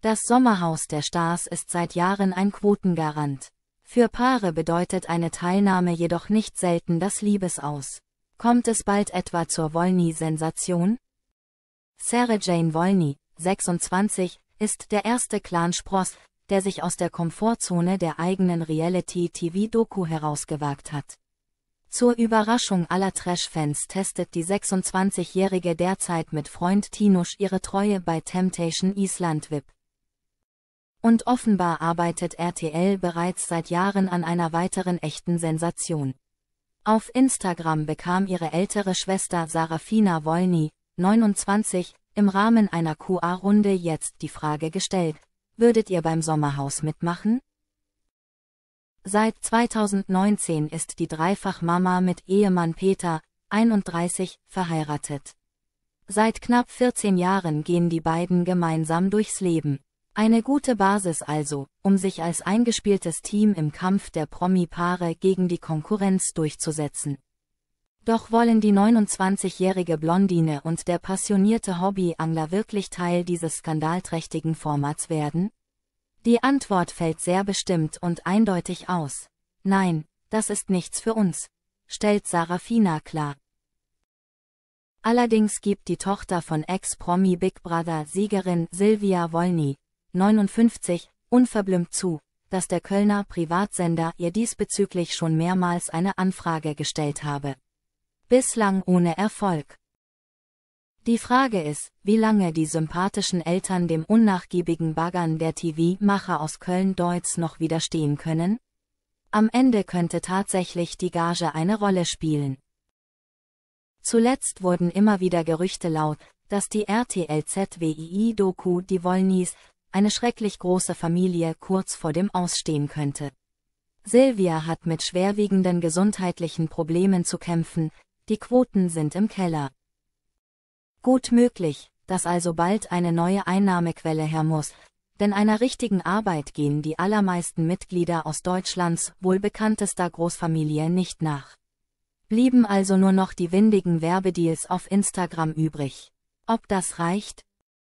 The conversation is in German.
Das Sommerhaus der Stars ist seit Jahren ein Quotengarant. Für Paare bedeutet eine Teilnahme jedoch nicht selten das Liebesaus. Kommt es bald etwa zur Wolny-Sensation? Sarah Jane Wolny, 26, ist der erste Clan Spross, der sich aus der Komfortzone der eigenen Reality-TV-Doku herausgewagt hat. Zur Überraschung aller Trash-Fans testet die 26-Jährige derzeit mit Freund Tinusch ihre Treue bei Temptation Island VIP. Und offenbar arbeitet RTL bereits seit Jahren an einer weiteren echten Sensation. Auf Instagram bekam ihre ältere Schwester Sarafina Wolny, 29, im Rahmen einer QA-Runde jetzt die Frage gestellt, würdet ihr beim Sommerhaus mitmachen? Seit 2019 ist die Dreifachmama mit Ehemann Peter, 31, verheiratet. Seit knapp 14 Jahren gehen die beiden gemeinsam durchs Leben. Eine gute Basis also, um sich als eingespieltes Team im Kampf der Promi-Paare gegen die Konkurrenz durchzusetzen. Doch wollen die 29-jährige Blondine und der passionierte Hobbyangler wirklich Teil dieses skandalträchtigen Formats werden? Die Antwort fällt sehr bestimmt und eindeutig aus. Nein, das ist nichts für uns, stellt Sarafina klar. Allerdings gibt die Tochter von Ex-Promi Big Brother-Siegerin Silvia Wolny, 59, unverblümt zu, dass der Kölner Privatsender ihr diesbezüglich schon mehrmals eine Anfrage gestellt habe. Bislang ohne Erfolg. Die Frage ist, wie lange die sympathischen Eltern dem unnachgiebigen Baggern der TV-Macher aus Köln-Deutz noch widerstehen können? Am Ende könnte tatsächlich die Gage eine Rolle spielen. Zuletzt wurden immer wieder Gerüchte laut, dass die rtl doku Die Wollnies eine schrecklich große Familie kurz vor dem Ausstehen könnte. Silvia hat mit schwerwiegenden gesundheitlichen Problemen zu kämpfen, die Quoten sind im Keller. Gut möglich, dass also bald eine neue Einnahmequelle her muss, denn einer richtigen Arbeit gehen die allermeisten Mitglieder aus Deutschlands wohlbekanntester Großfamilie nicht nach. Blieben also nur noch die windigen Werbedeals auf Instagram übrig. Ob das reicht?